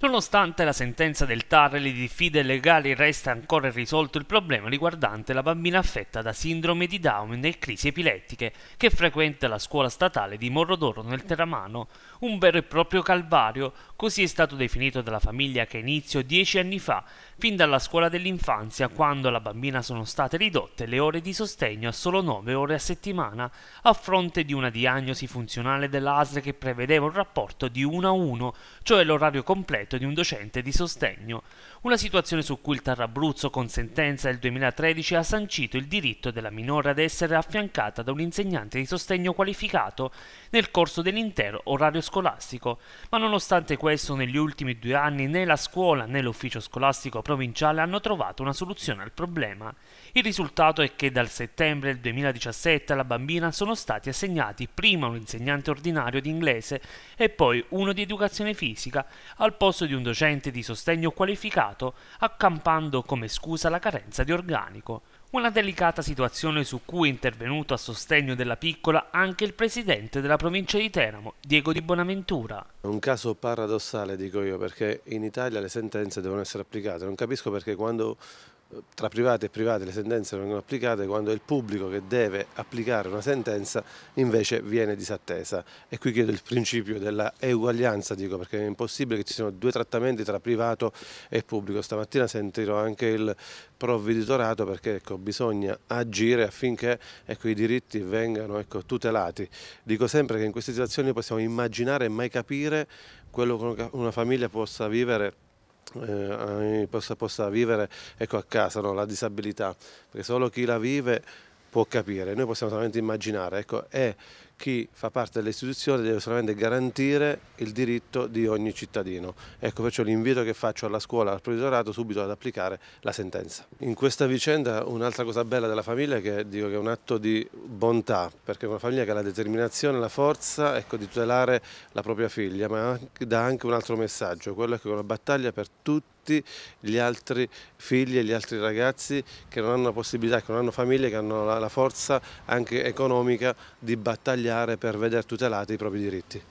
Nonostante la sentenza del TAR e le diffide legali resta ancora irrisolto il problema riguardante la bambina affetta da sindrome di Down e crisi epilettiche che frequenta la scuola statale di Morrodoro nel Terramano, un vero e proprio calvario, così è stato definito dalla famiglia che inizio dieci anni fa, fin dalla scuola dell'infanzia, quando alla bambina sono state ridotte le ore di sostegno a solo nove ore a settimana, a fronte di una diagnosi funzionale dell'ASL che prevedeva un rapporto di 1 a 1, cioè l'orario completo di un docente di sostegno, una situazione su cui il Tarrabruzzo con sentenza del 2013 ha sancito il diritto della minore ad essere affiancata da un insegnante di sostegno qualificato nel corso dell'intero orario scolastico, ma nonostante questo negli ultimi due anni né la scuola né l'ufficio scolastico provinciale hanno trovato una soluzione al problema. Il risultato è che dal settembre del 2017 alla bambina sono stati assegnati prima un insegnante ordinario di inglese e poi uno di educazione fisica al posto posto di un docente di sostegno qualificato, accampando come scusa la carenza di organico. Una delicata situazione su cui è intervenuto a sostegno della piccola anche il presidente della provincia di Teramo, Diego Di Bonaventura. un caso paradossale, dico io, perché in Italia le sentenze devono essere applicate. Non capisco perché quando tra privati e privati le sentenze vengono applicate quando è il pubblico che deve applicare una sentenza invece viene disattesa e qui chiedo il principio della eguaglianza dico perché è impossibile che ci siano due trattamenti tra privato e pubblico stamattina sentirò anche il provveditorato perché ecco, bisogna agire affinché ecco, i diritti vengano ecco, tutelati. Dico sempre che in queste situazioni possiamo immaginare e mai capire quello che una famiglia possa vivere eh, eh, possa, possa vivere ecco, a casa, no? la disabilità, perché solo chi la vive può capire, noi possiamo solamente immaginare, ecco, e chi fa parte dell'istituzione deve solamente garantire il diritto di ogni cittadino. Ecco perciò l'invito che faccio alla scuola, al provvisorato, subito ad applicare la sentenza. In questa vicenda un'altra cosa bella della famiglia è che, dico, che è un atto di bontà, perché è una famiglia che ha la determinazione, la forza ecco, di tutelare la propria figlia, ma dà anche un altro messaggio, quello è che è una battaglia per tutti tutti gli altri figli e gli altri ragazzi che non hanno la possibilità, che non hanno famiglie, che hanno la, forza anche economica di battagliare per vedere tutelati i propri diritti.